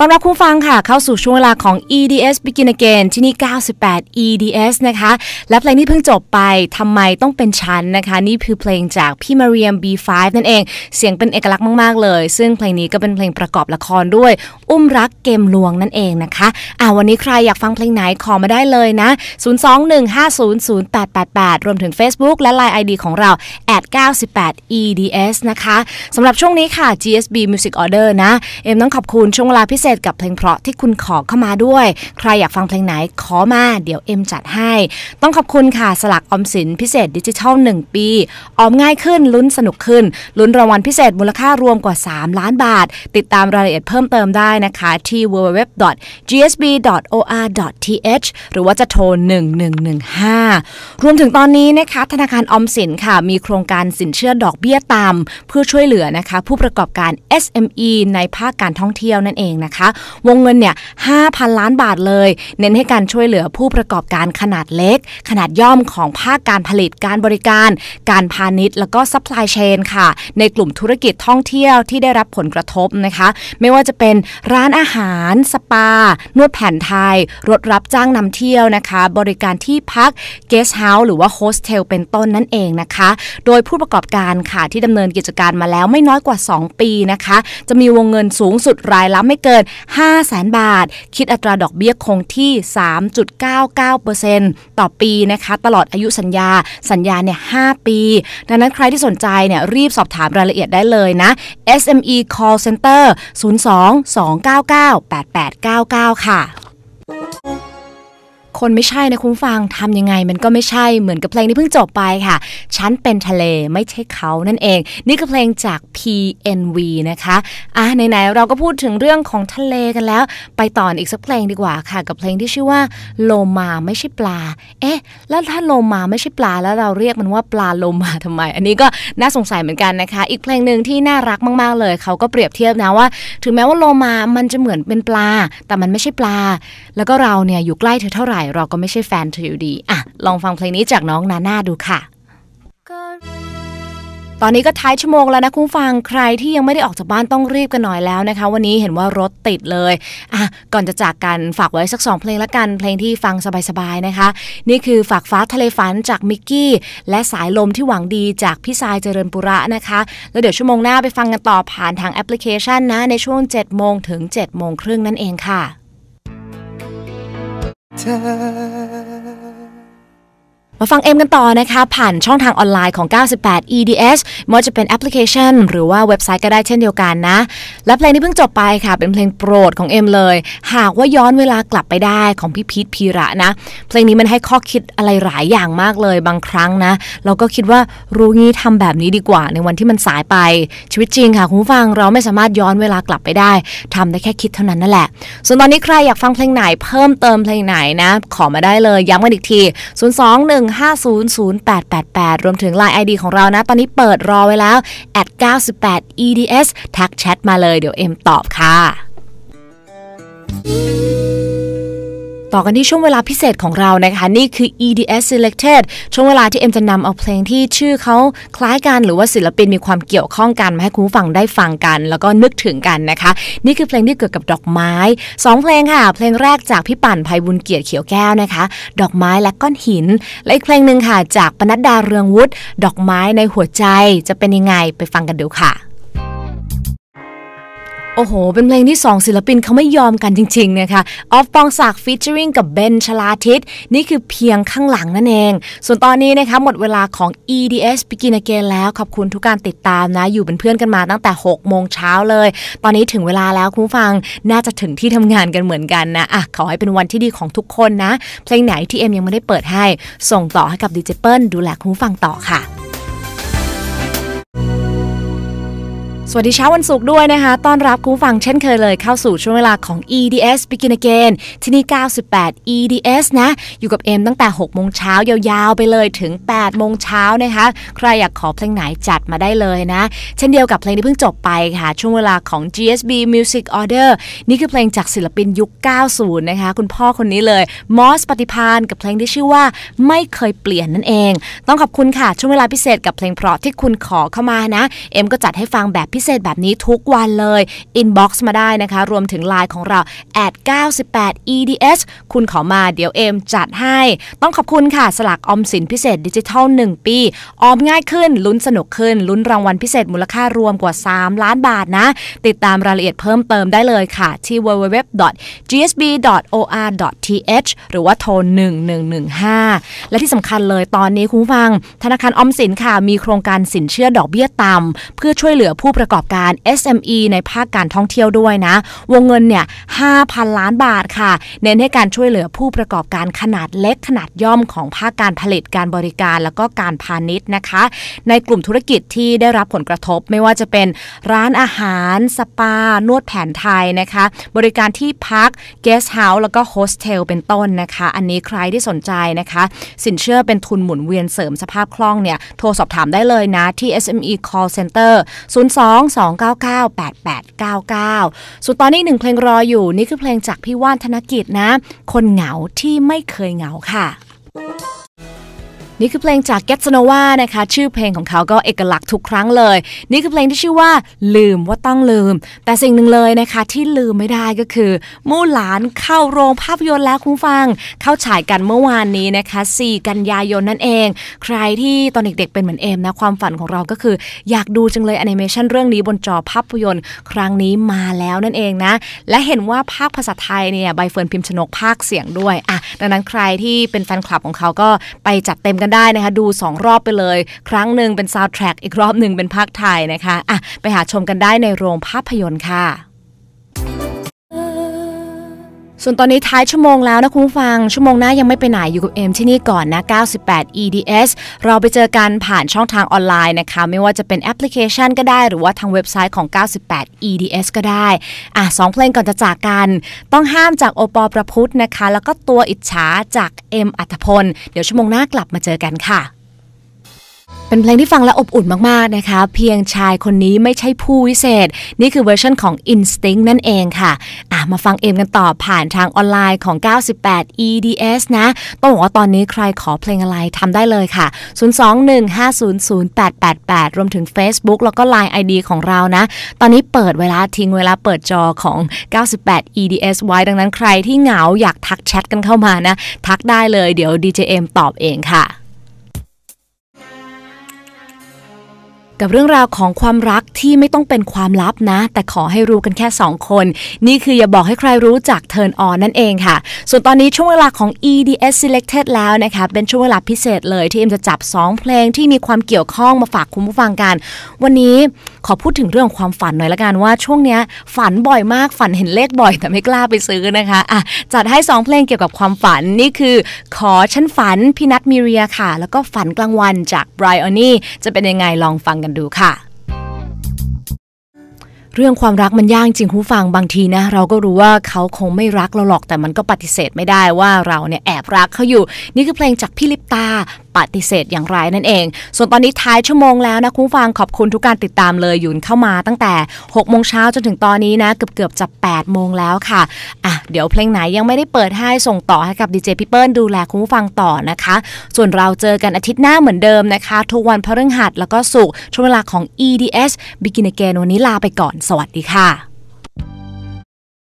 ต้อนรับคุณฟังค่ะเข้าสู่ช่วงเวลาของ EDS Begin Again ที่นี่ 98 EDS นะคะ และเพลงที่เพิ่งจบไปทำไมต้องเป็นฉันนะคะ นี่คือเพลงจากพี่มาเรียม B5 นั่นเองเสียงเป็นเอกลักษณ์มากๆเลย ซึ่งเพลงนี้ก็เป็นเพลงประกอบละครด้วยอุ้มรักเกมลวงนั่นเองนะคะ อ่าวันนี้ใครอยากฟังเพลงไหน ขอมาได้เลยนะ 021500888 รวมถึง Facebook และ Line ID ของเรา @98 EDS นะคะสำหรับช่วงนี้ค่ะ GSB Music Order นะเอ็มต้องขอบคุณช่วงเวลาพิเศษษกับเพลงเพราะที่คุณขอเข้ามาด้วย ใครอยากฟังเพลงไหนขอมาเดี๋ยวเอ็มจัดให้ ต้องขอบคุณค่ะ สลักออมสินพิเศษดิจิทัล 1 ปี ออมง่ายขึ้น ลุ้นสนุกขึ้น ลุ้นรางวัลพิเศษมูลค่ารวมกว่า 3 ล้านบาท ติดตามรายละเอียดเพิ่มเติมได้นะคะที่ www.gsb.or.th หรือว่าจะโทร 1115 รวมถึงตอนนี้นะคะ ธนาคารออมสินค่ะ มีโครงการสินเชื่อดอกเบี้ยต่ำเพื่อช่วยเหลือนะคะ ผู้ประกอบการ SME ในภาคการท่องเที่ยวนั่นเองนะคะคะวงเงินเนี่ย5,000 ล้านบาทเลย เน้นให้การช่วยเหลือผู้ประกอบการขนาดเล็ก ขนาดย่อมของภาคการผลิต การบริการ การพาณิชย์ แล้วก็ซัพพลายเชนค่ะ ในกลุ่มธุรกิจท่องเที่ยวที่ได้รับผลกระทบนะคะ ไม่ว่าจะเป็นร้านอาหาร สปา นวดแผนไทย รถรับจ้างนำเที่ยวนะคะ บริการที่พัก เกสเฮาส์ หรือว่าโฮสเทล เป็นต้นนั่นเองนะคะ โดยผู้ประกอบการค่ะที่ดำเนินกิจการมาแล้วไม่น้อยกว่า 2 ปีนะคะ จะมีวงเงินสูงสุดรายละไม่เกิน5 0 0สนบาท คิดอัตราดอกเบี้ยคงที่ 3.99%ต่อปีนะคะ ตลอดอายุสัญญา สัญญาเนี่ย5ปี ดังนั้นใครที่สนใจเนี่ยรีบสอบถามรายละเอียดได้เลยนะ SME Call Center 02 299 8899 ค่ะคนไม่ใช่นะคุณฟังทำยังไง มันก็ไม่ใช่เหมือนกับเพลงที่เพิ่งจบไปค่ะฉันเป็นทะเลไม่ใช่เขานั่นเอง นี่คือเพลงจาก PNV นะคะ อ่ะ ไหนๆ เราก็พูดถึงเรื่องของทะเลกันแล้ว ไปต่ออีกสักเพลงดีกว่าค่ะ กับเพลงที่ชื่อว่าโลมาไม่ใช่ปลา เอ๊ะ แล้วถ้าโลมาไม่ใช่ปลา แล้วเราเรียกมันว่าปลาโลมาทำไม อันนี้ก็น่าสงสัยเหมือนกันนะคะอีกเพลงหนึ่งที่น่ารักมากๆเลยเขาก็เปรียบเทียบนะว่า ถึงแม้ว่าโลมา มันจะเหมือนเป็นปลา แต่มันไม่ใช่ปลา แล้วก็เราเนี่ยอยู่ใกล้เธอเท่าไหร่เราก็ไม่ใช่แฟนเธออยู่ดีอ่ะลองฟังเพลงนี้จากน้องนาน่าดูค่ะ ตอนนี้ก็ท้ายชั่วโมงแล้วนะคุณฟัง ใครที่ยังไม่ได้ออกจากบ้านต้องรีบกันหน่อยแล้วนะคะ วันนี้เห็นว่ารถติดเลยอ่ะก่อนจะจากกันฝากไว้สักสองเพลงละกัน เพลงที่ฟังสบายๆนะคะ นี่คือฝากฟ้าทะเลฝันจากมิกกี้ และสายลมที่หวังดีจากพี่สายเจริญปุระนะคะ แล้วเดี๋ยวชั่วโมงหน้าไปฟังกันต่อผ่านทางแอปพลิเคชันนะ ในช่วง7จ็ดโมงถึง7จ็ดโมงครึ่งนั่นเองค่ะ的。มาฟังเอ็มกันต่อนะคะ ผ่านช่องทางออนไลน์ของ 98 EDS ไม่ว่าจะเป็นแอปพลิเคชัน หรือว่าเว็บไซต์ก็ได้เช่นเดียวกันนะ และเพลงที่เพิ่งจบไปค่ะ เป็นเพลงโปรดของเอ็มเลย หากว่าย้อนเวลากลับไปได้ของพี่พีทพีระนะ เพลงนี้มันให้ข้อคิดอะไรหลายอย่างมากเลยบางครั้งนะ เราก็คิดว่ารู้งี้ทำแบบนี้ดีกว่า ในวันที่มันสายไปชีวิตจริงค่ะคุณฟังเราไม่สามารถย้อนเวลากลับไปได้ ทำได้แค่คิดเท่านั้นนั่นแหละ ส่วนตอนนี้ใครอยากฟังเพลงไหนเพิ่มเติมเพลงไหนนะ ขอมาได้เลย ย้ำกันอีกที0 2 1 1500888 รวมถึง Line ID ของเรานะ ตอนนี้เปิดรอไว้แล้ว @98eds ทักแชทมาเลย เดี๋ยว เอ็มตอบค่ะต่อกันที่ช่วงเวลาพิเศษของเรานะคะ นี่คือ EDS Selected ช่วงเวลาที่เอ็มจะนำเอาเพลงที่ชื่อเขาคล้ายกันหรือว่าศิลปินมีความเกี่ยวข้องกัน มาให้คุณผู้ฟังได้ฟังกัน แล้วก็นึกถึงกันนะคะ นี่คือเพลงที่เกิดกับดอกไม้2เพลงค่ะ เพลงแรกจากพี่ปั่นภัยบุญเกียรติเขียวแก้วนะคะ ดอกไม้และก้อนหิน และอีกเพลงหนึ่งค่ะจากปนัดดาเรืองวุฒิดอกไม้ในหัวใจจะเป็นยังไงไปฟังกันดูค่ะโอ้โห เป็นเพลงที่ 2 ศิลปินเขาไม่ยอมกันจริงๆนะคะออฟปองศักดิ์ฟีเจอริงกับเบนชลาทิศ นี่คือเพียงข้างหลังนั่นเอง ส่วนตอนนี้นะคะหมดเวลาของ EDS Begin Again แล้ว ขอบคุณทุกการติดตามนะ อยู่เป็นเพื่อนกันมาตั้งแต่ 6 โมงเช้าเลย ตอนนี้ถึงเวลาแล้วคุณฟัง น่าจะถึงที่ทำงานกันเหมือนกันนะอ่ะขอให้เป็นวันที่ดีของทุกคนนะ เพลงไหนที่เอ็มยังไม่ได้เปิดให้ ส่งต่อให้กับดีเจเปิลดูแลคุณฟังต่อค่ะสวัสดีเช้าวันศุกร์ด้วยนะคะต้อนรับคุณฟังเช่นเคยเลยเข้าสู่ช่วงเวลาของ EDS Begin Again ที่นี่ 98 EDS นะ อยู่กับเอมตั้งแต่6โมงเช้ายาวๆไปเลยถึง8โมงเช้านะคะ ใครอยากขอเพลงไหนจัดมาได้เลยนะ เช่นเดียวกับเพลงที่เพิ่งจบไปค่ะ ช่วงเวลาของ GSB Music Order นี่คือเพลงจากศิลปินยุค 90 นะคะคุณพ่อคนนี้เลยมอสปฏิพานกับเพลงที่ชื่อว่าไม่เคยเปลี่ยนนั่นเอง ต้องขอบคุณค่ะ ช่วงเวลาพิเศษกับเพลงเพราะที่คุณขอเข้ามานะ เอมก็จัดให้ฟังแบบพิพิเศษแบบนี้ทุกวันเลยอินบ็อกซ์มาได้นะคะ รวมถึงไลน์ของเรา @98eds คุณขอมาเดี๋ยวเอมจัดให้ ต้องขอบคุณค่ะ สลากออมสินพิเศษ ดิจิทัล1 ปี ออมง่ายขึ้น ลุ้นสนุกขึ้น ลุ้นรางวัลพิเศษมูลค่ารวมกว่า 3 ล้านบาทนะ ติดตามรายละเอียดเพิ่มเติมได้เลยค่ะที่ www.gsb.or.th หรือว่าโทร 1115 และที่สำคัญเลยตอนนี้คุณฟัง ธนาคารออมสินค่ะมีโครงการสินเชื่อดอกเบี้ยต่ำเพื่อช่วยเหลือผู้ประประกอบการ SME ในภาคการท่องเที่ยวด้วยนะ วงเงินเนี่ย 5,000 ล้านบาทค่ะ เน้นให้การช่วยเหลือผู้ประกอบการขนาดเล็กขนาดย่อมของภาคการผลิตการบริการแล้วก็การพาณิชย์นะคะ ในกลุ่มธุรกิจที่ได้รับผลกระทบไม่ว่าจะเป็นร้านอาหาร สปา นวดแผนไทยนะคะ บริการที่พัก เกสเฮาส์ แล้วก็โฮสเทล เป็นต้นนะคะ อันนี้ใครที่สนใจนะคะ สินเชื่อเป็นทุนหมุนเวียนเสริมสภาพคล่องเนี่ย โทรสอบถามได้เลยนะที่ SME Call Center 02 02-299-8899 สุดตอนนี้หนึ่งเพลงรออยู่นี่คือเพลงจากพี่ว่านธนกิจนะ คนเหงาที่ไม่เคยเหงาค่ะนี่คือเพลงจาก g e t s n o v a นะคะ ชื่อเพลงของเขาก็เอกลักษณ์ทุกครั้งเลย นี่คือเพลงที่ชื่อว่า ลืมว่าต้องลืม แต่สิ่งหนึ่งเลยนะคะที่ลืมไม่ได้ก็คือมู่หลานเข้าโรงภาพยนตร์แล้วคุณฟัง เข้าฉายกันเมื่อวานนี้นะคะ 4 กันยายนนั่นเอง ใครที่ตอนเด็กๆเป็นเหมือนเอมนะ ความฝันของเราก็คืออยากดูจังเลยแอนิเมชันเรื่องนี้บนจอภาพยนตร์ครั้งนี้มาแล้วนั่นเองนะและเห็นว่าภาคภาษาไทยเนี่ยใบเฟิร์นพิมพ์ชนกภาคเสียงด้วยอ่ะดังนั้นใครที่เป็นแฟนคลับของเขาก็ไปจัดเต็มกันันได้นะคะดู 2 รอบไปเลย ครั้งหนึ่งเป็นซาวด์แทร็กอีกรอบหนึ่งเป็นภาคไทยนะคะอ่ะไปหาชมกันได้ในโรงภาพยนตร์ค่ะส่วนตอนนี้ท้ายชั่วโมงแล้วนะคุณฟังชั่วโมงหน้ายังไม่ไปไหน อยู่กับเอ็มที่นี่ก่อนนะ 98 EDS เราไปเจอกันผ่านช่องทางออนไลน์นะคะ ไม่ว่าจะเป็นแอปพลิเคชันก็ได้หรือว่าทางเว็บไซต์ของ 98 EDS ก็ได้อ่ะสองเพลงก่อนจะจากกัน ต้องห้ามจากโอปอประพุทธนะคะ แล้วก็ตัวอิจฉาจากเอ็มอัตพล เดี๋ยวชั่วโมงหน้ากลับมาเจอกันค่ะเป็นเพลงที่ฟังแล้วอบอุ่นมากๆนะคะ เพียงชายคนนี้ไม่ใช่ผู้วิเศษ นี่คือเวอร์ชันของ Instinct นั่นเองค่ะะมาฟังเอ็มกันต่อผ่านทางออนไลน์ของ 98 EDS นะต้องบอกว่าตอนนี้ใครขอเพลงอะไรทำได้เลยค่ะ 021500888 รวมถึง Facebook แล้วก็ Line ID ของเรานะ ตอนนี้เปิดเวลาทิ้งเวลาเปิดจอของ 98 EDS ไว้ดังนั้นใครที่เหงาอยากทักแชทกันเข้ามานะ ทักได้เลย เดี๋ยว DJM ตอบเองค่ะกับเรื่องราวของความรักที่ไม่ต้องเป็นความลับนะ แต่ขอให้รู้กันแค่ 2 คน นี่คืออย่าบอกให้ใครรู้จากเทิร์นออนนั่นเองค่ะ ส่วนตอนนี้ช่วงเวลาของ EDS Selected แล้วนะคะเป็นช่วงเวลาพิเศษเลย ที่เอ็มจะจับ 2 เพลงที่มีความเกี่ยวข้องมาฝากคุณผู้ฟังกัน วันนี้ขอพูดถึงเรื่องความฝันหน่อยละกันว่าช่วงเนี้ยฝันบ่อยมากฝันเห็นเลขบ่อย แต่ไม่กล้าไปซื้อนะคะอ่ะจัดให้ 2 เพลงเกี่ยวกับความฝันนี่คือ ขอฉันฝันพี่นัทมิเรียค่ะ แล้วก็ฝันกลางวันจากไบรอันนี่จะเป็นยังไงลองฟังกันันดูค่ะเรื่องความรักมันยากจริงคุณฟังบางทีนะเราก็รู้ว่าเขาคงไม่รักเราหรอก แต่มันก็ปฏิเสธไม่ได้ว่าเราเนี่ยแอบรักเขาอยู่ นี่คือเพลงจากพี่ลิปตาปฏิเสธอย่างไรนั่นเอง ส่วนตอนนี้ท้ายชั่วโมงแล้วนะคุณฟังขอบคุณทุกการติดตามเลยยุนเข้ามาตั้งแต่6โมงเช้าจนถึงตอนนี้นะเกือบเกือบจะ8โมงแล้วค่ะอ่ะ เดี๋ยวเพลงไหนยังไม่ได้เปิดให้ส่งต่อให้กับดีเจพี่เปิ้ลดูแลคุณผู้ฟังต่อนะคะ ส่วนเราเจอกันอาทิตย์หน้าเหมือนเดิมนะคะ ทุกวันพฤหัสแล้วก็สุขช่วงเวลาของ EDS Begin Again วันนี้ลาไปก่อนสวัสดีค่ะ